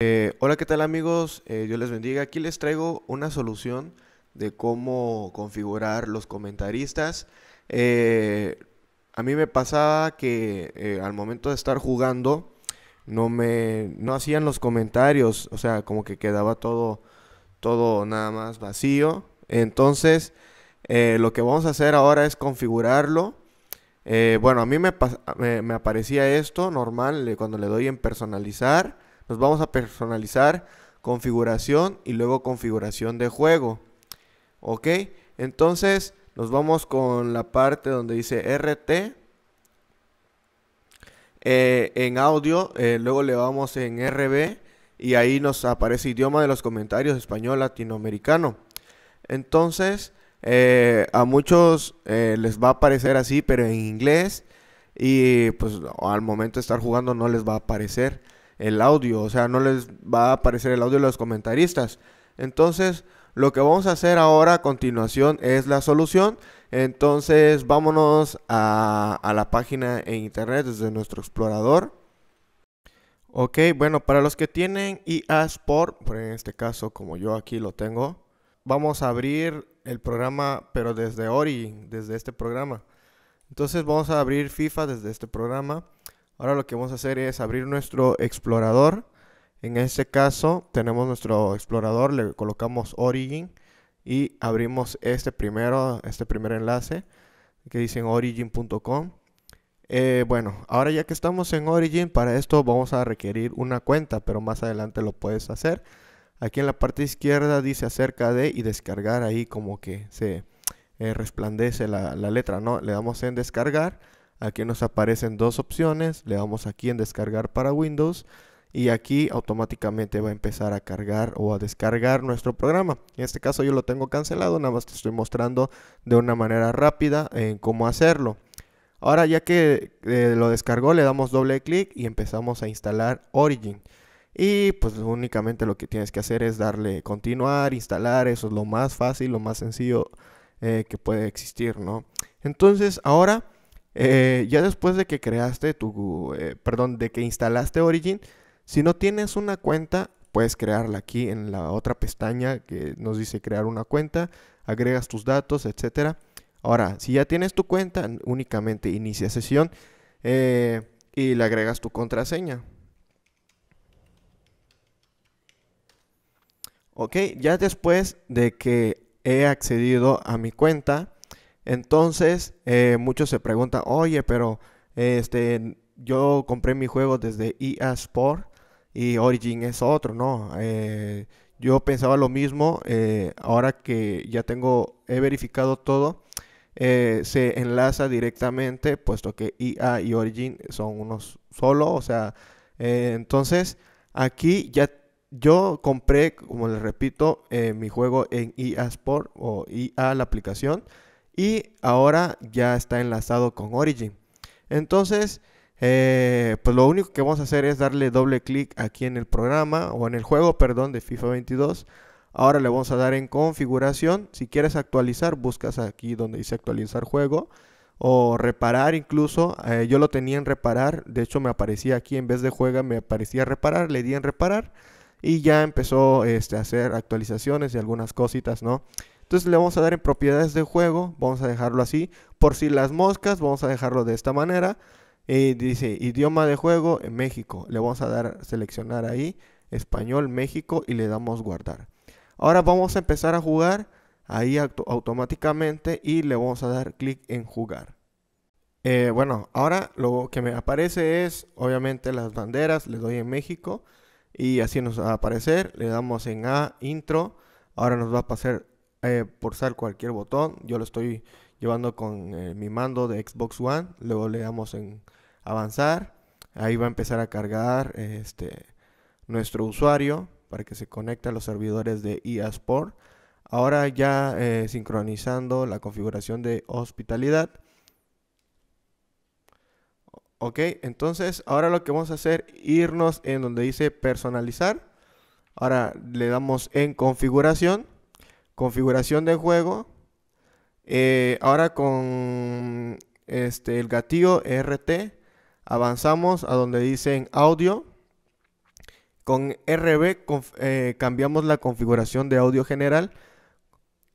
Eh, hola, ¿qué tal amigos? yo eh, les bendiga. Aquí les traigo una solución de cómo configurar los comentaristas. Eh, a mí me pasaba que al momento de estar jugando no me no hacían los comentarios, o sea, como que quedaba todo todo nada más vacío. Entonces, lo que vamos a hacer ahora es configurarlo. bueno, a mí me aparecía esto normal cuando le doy en personalizar. Nos vamos a personalizar configuración y luego configuración de juego. ¿Ok? Entonces nos vamos con la parte donde dice RT. Eh, en audio, eh, luego le vamos en RB y ahí nos aparece idioma de los comentarios español latinoamericano. Entonces, eh, a muchos les va a aparecer así, pero en inglés y pues al momento de estar jugando no les va a aparecer el audio, o sea, no les va a aparecer el audio de los comentaristas. Entonces, lo que vamos a hacer ahora a continuación es la solución. Entonces, vámonos a, la página en internet desde nuestro explorador. Ok, bueno, para los que tienen IASport, por en este caso como yo aquí lo tengo, vamos a abrir el programa, pero desde Origin, desde este programa. Entonces vamos a abrir FIFA desde este programa Ahora lo que vamos a hacer es abrir nuestro explorador. En este caso tenemos nuestro explorador, le colocamos origin y abrimos este primero, este primer enlace que dice origin.com. Eh, bueno, ahora ya que estamos en Origin, para esto vamos a requerir una cuenta, pero más adelante lo puedes hacer. Aquí en la parte izquierda dice acerca de y descargar, ahí como que se eh, resplandece la, la letra, ¿no? Le damos en descargar Aquí nos aparecen dos opciones, le damos aquí en descargar para Windows y aquí automáticamente va a empezar a cargar o a descargar nuestro programa. En este caso yo lo tengo cancelado, nada más te estoy mostrando de una manera rápida en eh, cómo hacerlo. Ahora ya que eh, lo descargó le damos doble clic y empezamos a instalar Origin. Y pues únicamente lo que tienes que hacer es darle continuar, instalar, eso es lo más fácil, lo más sencillo eh, que puede existir, ¿no? Entonces ahora eh, ya después de que creaste tu, eh, perdón, de que instalaste Origin, si no tienes una cuenta, puedes crearla aquí en la otra pestaña que nos dice crear una cuenta, agregas tus datos, etc. Ahora, si ya tienes tu cuenta, únicamente inicia sesión eh, y le agregas tu contraseña. Ok, ya después de que he accedido a mi cuenta, entonces, eh, muchos se preguntan, oye, pero este, yo compré mi juego desde EA Sport y Origin es otro, ¿no? Eh, yo pensaba lo mismo, eh, ahora que ya tengo, he verificado todo, se enlaza directamente, puesto que EA y Origin son unos solo, o sea, entonces aquí ya yo compré, como les repito, mi juego en EA Sport o EA la aplicación y ahora ya está enlazado con Origin. Entonces, eh, pues lo único que vamos a hacer es darle doble clic aquí en el programa o en el juego, perdón, de FIFA 22. Ahora le vamos a dar en configuración. Si quieres actualizar, buscas aquí donde dice actualizar juego o reparar incluso. Eh, yo lo tenía en reparar, de hecho me aparecía aquí en vez de juega, me aparecía reparar, le di en reparar y ya empezó este, a hacer actualizaciones y algunas cositas, ¿no? Entonces le vamos a dar en propiedades de juego, vamos a dejarlo así. Por si las moscas, vamos a dejarlo de esta manera. Y dice idioma de juego en eh, México. Le vamos a dar seleccionar ahí español México y le damos guardar. Ahora vamos a empezar a jugar ahí automáticamente y le vamos a dar clic en jugar. Eh, bueno, ahora lo que me aparece es obviamente las banderas. Le doy en México y así nos va a aparecer. Le damos en A intro. Ahora nos va a pasar eh, pulsar cualquier botón. Yo lo estoy llevando con eh, mi mando de Xbox One. Luego le damos en avanzar. Ahí va a empezar a cargar este, nuestro usuario para que se conecte a los servidores de e Sport. Ahora ya eh, sincronizando la configuración de hospitalidad. Ok, entonces ahora lo que vamos a hacer, irnos en donde dice personalizar. Ahora le damos en configuración configuración de juego. Eh, ahora con este, el gatillo e RT avanzamos a donde dicen audio. Con e RB eh, cambiamos la configuración de audio general.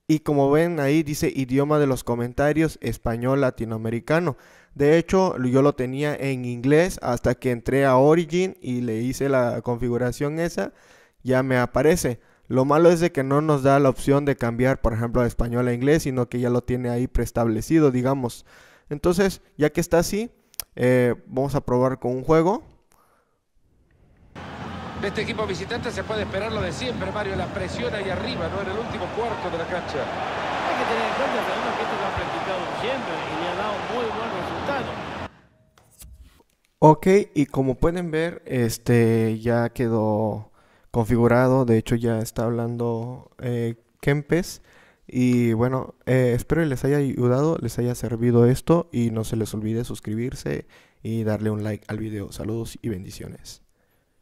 Y como ven ahí dice idioma de los comentarios español latinoamericano. De hecho yo lo tenía en inglés hasta que entré a Origin y le hice la configuración esa. Ya me aparece. Lo malo es de que no nos da la opción de cambiar, por ejemplo, de español a inglés, sino que ya lo tiene ahí preestablecido, digamos. Entonces, ya que está así, eh, vamos a probar con un juego. De este equipo visitante se puede esperar lo de siempre, Mario, la presión ahí arriba, ¿no? En el último cuarto de la cancha. Hay que tener en cuenta que esto lo ha practicado siempre y le ha dado muy buen resultado. Ok, y como pueden ver, este ya quedó configurado. De hecho, ya está hablando eh, Kempes. Y bueno, eh, espero les haya ayudado, les haya servido esto y no se les olvide suscribirse y darle un like al video. Saludos y bendiciones.